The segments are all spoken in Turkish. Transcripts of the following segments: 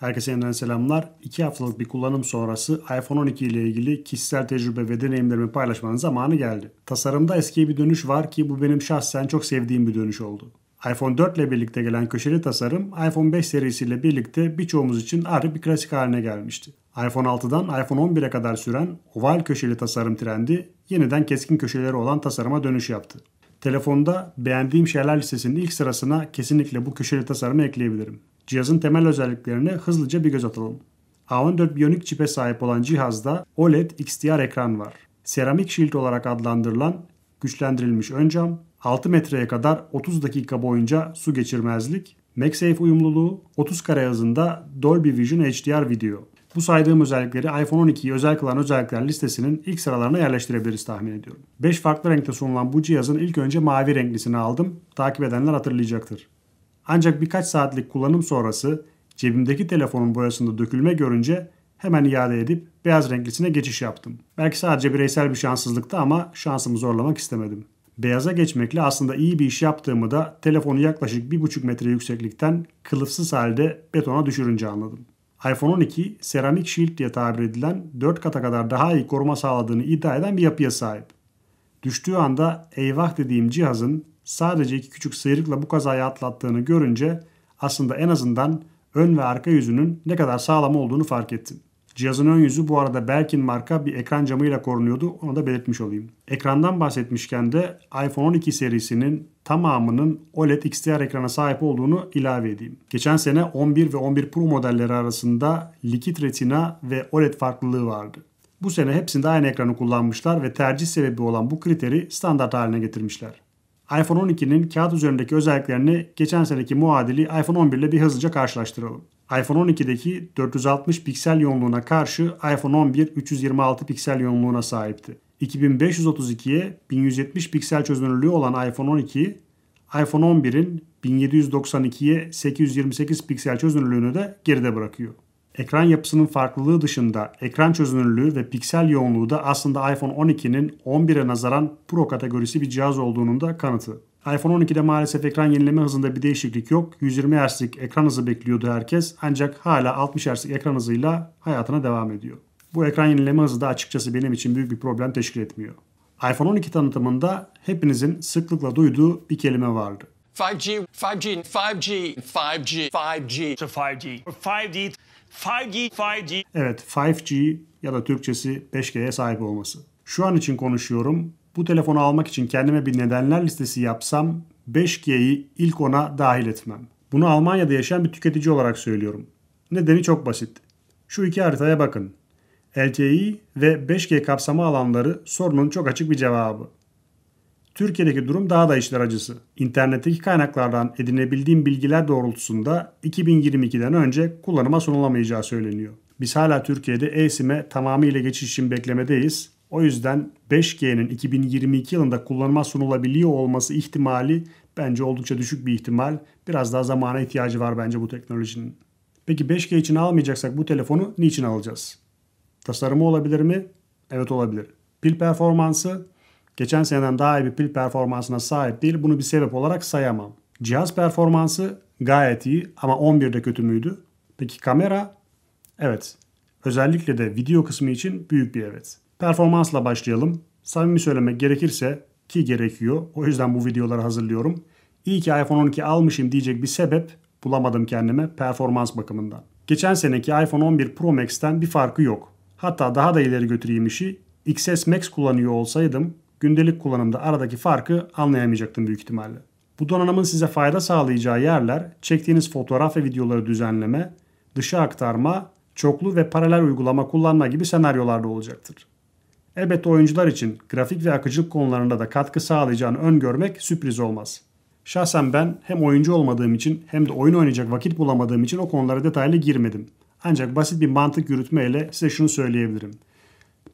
Herkese yeniden selamlar. 2 haftalık bir kullanım sonrası iPhone 12 ile ilgili kişisel tecrübe ve deneyimlerimi paylaşmanın zamanı geldi. Tasarımda eskiye bir dönüş var ki bu benim şahsen çok sevdiğim bir dönüş oldu. iPhone 4 ile birlikte gelen köşeli tasarım iPhone 5 serisiyle birlikte birçoğumuz için artık bir klasik haline gelmişti. iPhone 6'dan iPhone 11'e kadar süren oval köşeli tasarım trendi yeniden keskin köşeleri olan tasarıma dönüş yaptı. Telefonda beğendiğim şeyler listesinin ilk sırasına kesinlikle bu köşeli tasarımı ekleyebilirim. Cihazın temel özelliklerine hızlıca bir göz atalım. A14 Bionic çipe sahip olan cihazda OLED XDR ekran var. Seramik Shield olarak adlandırılan güçlendirilmiş ön cam, 6 metreye kadar 30 dakika boyunca su geçirmezlik, MagSafe uyumluluğu, 30 kare hızında Dolby Vision HDR video. Bu saydığım özellikleri iPhone 12'yi özel kılan özellikler listesinin ilk sıralarına yerleştirebiliriz tahmin ediyorum. 5 farklı renkte sunulan bu cihazın ilk önce mavi renklisini aldım. Takip edenler hatırlayacaktır. Ancak birkaç saatlik kullanım sonrası cebimdeki telefonun boyasında dökülme görünce hemen iade edip beyaz renklisine geçiş yaptım. Belki sadece bireysel bir şanssızlıktı ama şansımı zorlamak istemedim. Beyaza geçmekle aslında iyi bir iş yaptığımı da telefonu yaklaşık 1,5 metre yükseklikten kılıfsız halde betona düşürünce anladım. iPhone 12 seramik shield diye tabir edilen 4 kata kadar daha iyi koruma sağladığını iddia eden bir yapıya sahip. Düştüğü anda eyvah dediğim cihazın sadece iki küçük sıyrıkla bu kazayı atlattığını görünce aslında en azından ön ve arka yüzünün ne kadar sağlam olduğunu fark ettim. Cihazın ön yüzü bu arada Belkin marka bir ekran camıyla korunuyordu. Onu da belirtmiş olayım. Ekrandan bahsetmişken de iPhone 12 serisinin tamamının OLED XDR ekrana sahip olduğunu ilave edeyim. Geçen sene 11 ve 11 Pro modelleri arasında likit retina ve OLED farklılığı vardı. Bu sene hepsinde aynı ekranı kullanmışlar ve tercih sebebi olan bu kriteri standart haline getirmişler iPhone 12'nin kağıt üzerindeki özelliklerini geçen seneki muadili iPhone 11 ile bir hızlıca karşılaştıralım. iPhone 12'deki 460 piksel yoğunluğuna karşı iPhone 11 326 piksel yoğunluğuna sahipti. 2532'ye 1170 piksel çözünürlüğü olan iPhone 12, iPhone 11'in 1792'ye 828 piksel çözünürlüğünü de geride bırakıyor ekran yapısının farklılığı dışında ekran çözünürlüğü ve piksel yoğunluğu da aslında iPhone 12'nin 11'e nazaran Pro kategorisi bir cihaz olduğunun da kanıtı. iPhone 12'de maalesef ekran yenileme hızında bir değişiklik yok. 120 Hz'lik ekran hızı bekliyordu herkes ancak hala 60 Hz'lik ekran hızıyla hayatına devam ediyor. Bu ekran yenileme hızı da açıkçası benim için büyük bir problem teşkil etmiyor. iPhone 12 tanıtımında hepinizin sıklıkla duyduğu bir kelime vardı. 5G, 5G, 5G, 5G, 5G, 5G, 5G, 5G. 5G, 5G. Evet 5G ya da Türkçesi 5G'ye sahip olması. Şu an için konuşuyorum. Bu telefonu almak için kendime bir nedenler listesi yapsam 5G'yi ilk ona dahil etmem. Bunu Almanya'da yaşayan bir tüketici olarak söylüyorum. Nedeni çok basit. Şu iki haritaya bakın. LTE ve 5G kapsamı alanları sorunun çok açık bir cevabı. Türkiye'deki durum daha da işler acısı. İnternetteki kaynaklardan edinebildiğim bilgiler doğrultusunda 2022'den önce kullanıma sunulamayacağı söyleniyor. Biz hala Türkiye'de eSIM'e tamamıyla geçiş için beklemedeyiz. O yüzden 5G'nin 2022 yılında kullanıma sunulabiliyor olması ihtimali bence oldukça düşük bir ihtimal. Biraz daha zamana ihtiyacı var bence bu teknolojinin. Peki 5G için almayacaksak bu telefonu niçin alacağız? Tasarımı olabilir mi? Evet olabilir. Pil performansı Geçen seneden daha iyi bir pil performansına sahip değil. Bunu bir sebep olarak sayamam. Cihaz performansı gayet iyi ama 11'de kötü müydü? Peki kamera? Evet. Özellikle de video kısmı için büyük bir evet. Performansla başlayalım. Samimi söylemek gerekirse ki gerekiyor. O yüzden bu videoları hazırlıyorum. İyi ki iPhone 12 almışım diyecek bir sebep bulamadım kendime performans bakımından. Geçen seneki iPhone 11 Pro Max'ten bir farkı yok. Hatta daha da ileri götüreyim işi. XS Max kullanıyor olsaydım gündelik kullanımda aradaki farkı anlayamayacaktım büyük ihtimalle. Bu donanımın size fayda sağlayacağı yerler çektiğiniz fotoğraf ve videoları düzenleme, dışa aktarma, çoklu ve paralel uygulama kullanma gibi senaryolarda olacaktır. Elbette oyuncular için grafik ve akıcılık konularında da katkı sağlayacağını öngörmek sürpriz olmaz. Şahsen ben hem oyuncu olmadığım için hem de oyun oynayacak vakit bulamadığım için o konulara detaylı girmedim. Ancak basit bir mantık yürütmeyle size şunu söyleyebilirim.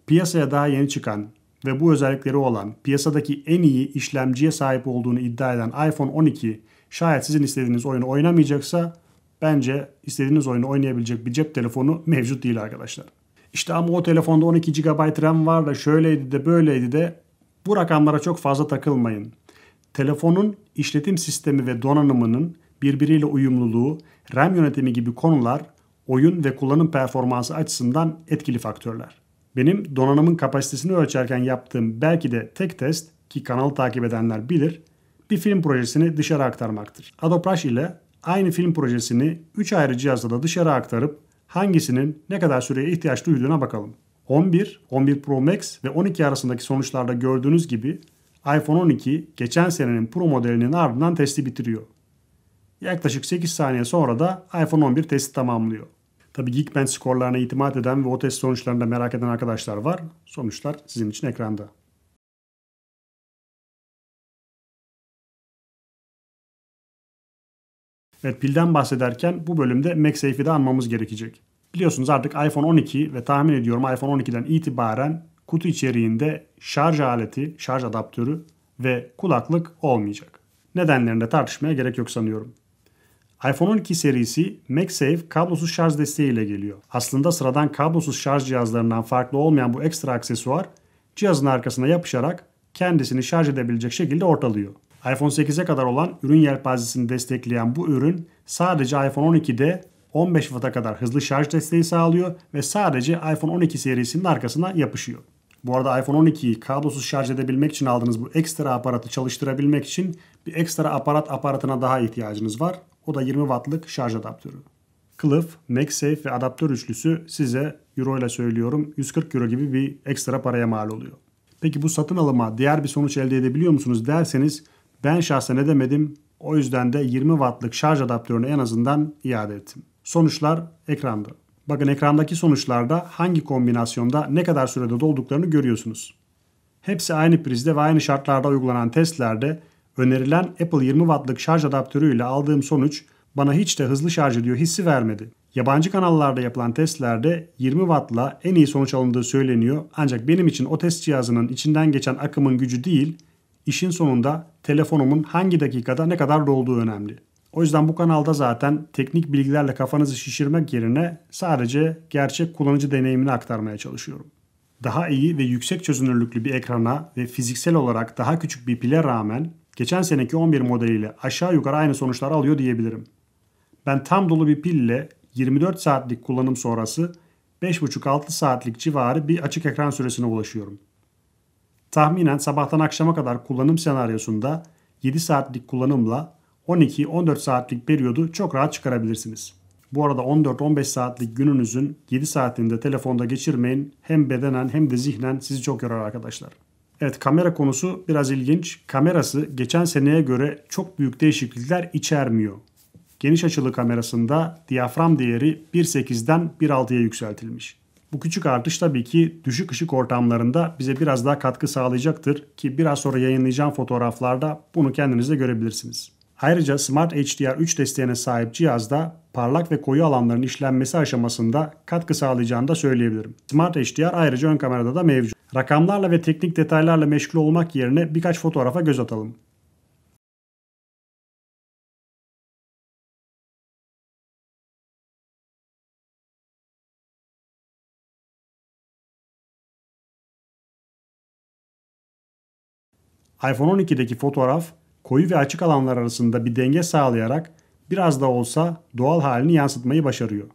Piyasaya daha yeni çıkan ve bu özellikleri olan piyasadaki en iyi işlemciye sahip olduğunu iddia eden iPhone 12 şayet sizin istediğiniz oyunu oynamayacaksa bence istediğiniz oyunu oynayabilecek bir cep telefonu mevcut değil arkadaşlar. İşte ama o telefonda 12 GB RAM var da şöyleydi de böyleydi de bu rakamlara çok fazla takılmayın. Telefonun işletim sistemi ve donanımının birbiriyle uyumluluğu, RAM yönetimi gibi konular oyun ve kullanım performansı açısından etkili faktörler. Benim donanımın kapasitesini ölçerken yaptığım belki de tek test ki kanalı takip edenler bilir bir film projesini dışarı aktarmaktır. Adobe Rush ile aynı film projesini 3 ayrı cihazda da dışarı aktarıp hangisinin ne kadar süreye ihtiyaç duyduğuna bakalım. 11, 11 Pro Max ve 12 arasındaki sonuçlarda gördüğünüz gibi iPhone 12 geçen senenin Pro modelinin ardından testi bitiriyor. Yaklaşık 8 saniye sonra da iPhone 11 testi tamamlıyor. Tabii Geekbench skorlarına itimat eden ve o test sonuçlarını da merak eden arkadaşlar var. Sonuçlar sizin için ekranda. Evet pilden bahsederken bu bölümde MagSafe'i de anmamız gerekecek. Biliyorsunuz artık iPhone 12 ve tahmin ediyorum iPhone 12'den itibaren kutu içeriğinde şarj aleti, şarj adaptörü ve kulaklık olmayacak. Nedenlerini de tartışmaya gerek yok sanıyorum iPhone 12 serisi MagSafe kablosuz şarj desteği ile geliyor. Aslında sıradan kablosuz şarj cihazlarından farklı olmayan bu ekstra aksesuar cihazın arkasına yapışarak kendisini şarj edebilecek şekilde ortalıyor. iPhone 8'e kadar olan ürün yelpazesini destekleyen bu ürün sadece iPhone 12'de 15 Watt'a kadar hızlı şarj desteği sağlıyor ve sadece iPhone 12 serisinin arkasına yapışıyor. Bu arada iPhone 12'yi kablosuz şarj edebilmek için aldığınız bu ekstra aparatı çalıştırabilmek için bir ekstra aparat aparatına daha ihtiyacınız var. O da 20 wattlık şarj adaptörü. Kılıf, MagSafe ve adaptör üçlüsü size euro ile söylüyorum 140 euro gibi bir ekstra paraya mal oluyor. Peki bu satın alıma diğer bir sonuç elde edebiliyor musunuz derseniz ben şahsen edemedim. O yüzden de 20 wattlık şarj adaptörünü en azından iade ettim. Sonuçlar ekranda. Bakın ekrandaki sonuçlarda hangi kombinasyonda ne kadar sürede dolduklarını görüyorsunuz. Hepsi aynı prizde ve aynı şartlarda uygulanan testlerde Önerilen Apple 20 wattlık şarj adaptörüyle aldığım sonuç bana hiç de hızlı şarj ediyor hissi vermedi. Yabancı kanallarda yapılan testlerde 20 wattla en iyi sonuç alındığı söyleniyor ancak benim için o test cihazının içinden geçen akımın gücü değil, işin sonunda telefonumun hangi dakikada ne kadar dolduğu önemli. O yüzden bu kanalda zaten teknik bilgilerle kafanızı şişirmek yerine sadece gerçek kullanıcı deneyimini aktarmaya çalışıyorum. Daha iyi ve yüksek çözünürlüklü bir ekrana ve fiziksel olarak daha küçük bir pile rağmen geçen seneki 11 modeliyle aşağı yukarı aynı sonuçları alıyor diyebilirim. Ben tam dolu bir pille 24 saatlik kullanım sonrası 5,5-6 saatlik civarı bir açık ekran süresine ulaşıyorum. Tahminen sabahtan akşama kadar kullanım senaryosunda 7 saatlik kullanımla 12-14 saatlik periyodu çok rahat çıkarabilirsiniz. Bu arada 14-15 saatlik gününüzün 7 saatinde telefonda geçirmeyin. Hem bedenen hem de zihnen sizi çok yorar arkadaşlar. Evet kamera konusu biraz ilginç. Kamerası geçen seneye göre çok büyük değişiklikler içermiyor. Geniş açılı kamerasında diyafram değeri 1.8'den 1.6'ya yükseltilmiş. Bu küçük artış tabii ki düşük ışık ortamlarında bize biraz daha katkı sağlayacaktır ki biraz sonra yayınlayacağım fotoğraflarda bunu kendiniz de görebilirsiniz. Ayrıca Smart HDR3 desteğine sahip cihazda parlak ve koyu alanların işlenmesi aşamasında katkı sağlayacağını da söyleyebilirim. Smart HDR ayrıca ön kamerada da mevcut. Rakamlarla ve teknik detaylarla meşgul olmak yerine birkaç fotoğrafa göz atalım. iPhone 12'deki fotoğraf koyu ve açık alanlar arasında bir denge sağlayarak biraz da olsa doğal halini yansıtmayı başarıyor.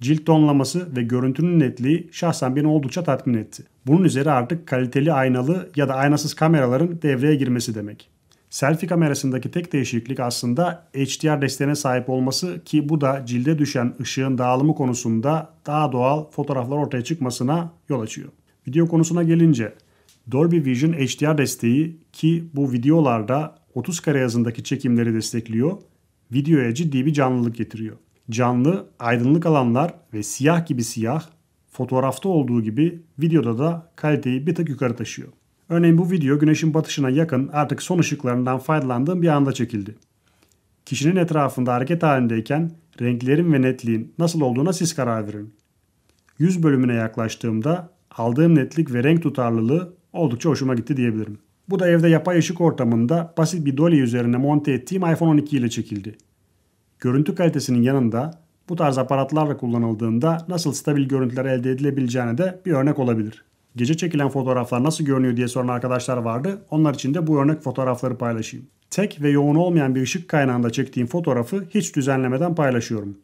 Cilt donlaması ve görüntünün netliği şahsen beni oldukça tatmin etti. Bunun üzeri artık kaliteli aynalı ya da aynasız kameraların devreye girmesi demek. Selfie kamerasındaki tek değişiklik aslında HDR desteğine sahip olması ki bu da cilde düşen ışığın dağılımı konusunda daha doğal fotoğraflar ortaya çıkmasına yol açıyor. Video konusuna gelince Dolby Vision HDR desteği ki bu videolarda 30 kare yazındaki çekimleri destekliyor, videoya ciddi bir canlılık getiriyor. Canlı, aydınlık alanlar ve siyah gibi siyah, fotoğrafta olduğu gibi videoda da kaliteyi bir tık yukarı taşıyor. Örneğin bu video güneşin batışına yakın artık son ışıklarından faydalandığım bir anda çekildi. Kişinin etrafında hareket halindeyken renklerin ve netliğin nasıl olduğuna siz karar verin. 100 bölümüne yaklaştığımda aldığım netlik ve renk tutarlılığı oldukça hoşuma gitti diyebilirim. Bu da evde yapay ışık ortamında basit bir dolly üzerine monte ettiğim iPhone 12 ile çekildi. Görüntü kalitesinin yanında bu tarz aparatlarla kullanıldığında nasıl stabil görüntüler elde edilebileceğine de bir örnek olabilir. Gece çekilen fotoğraflar nasıl görünüyor diye soran arkadaşlar vardı. Onlar için de bu örnek fotoğrafları paylaşayım. Tek ve yoğun olmayan bir ışık kaynağında çektiğim fotoğrafı hiç düzenlemeden paylaşıyorum.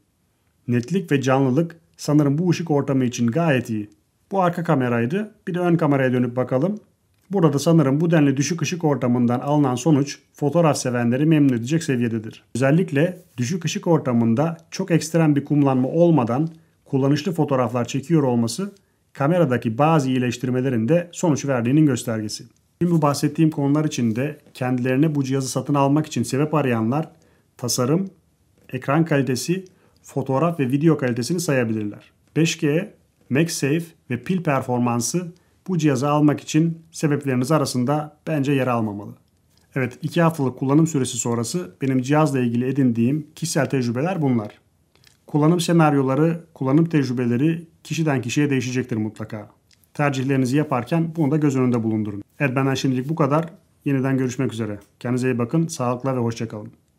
Netlik ve canlılık sanırım bu ışık ortamı için gayet iyi. Bu arka kameraydı. Bir de ön kameraya dönüp bakalım. Burada sanırım bu denli düşük ışık ortamından alınan sonuç fotoğraf sevenleri memnun edecek seviyededir. Özellikle düşük ışık ortamında çok ekstrem bir kumlanma olmadan kullanışlı fotoğraflar çekiyor olması kameradaki bazı iyileştirmelerin de sonuç verdiğinin göstergesi. Şimdi bu bahsettiğim konular için de kendilerine bu cihazı satın almak için sebep arayanlar tasarım, ekran kalitesi, fotoğraf ve video kalitesini sayabilirler. 5G, MagSafe ve pil performansı bu cihazı almak için sebepleriniz arasında bence yer almamalı. Evet 2 haftalık kullanım süresi sonrası benim cihazla ilgili edindiğim kişisel tecrübeler bunlar. Kullanım senaryoları, kullanım tecrübeleri kişiden kişiye değişecektir mutlaka. Tercihlerinizi yaparken bunu da göz önünde bulundurun. Evet benden şimdilik bu kadar. Yeniden görüşmek üzere. Kendinize iyi bakın, sağlıkla ve hoşçakalın.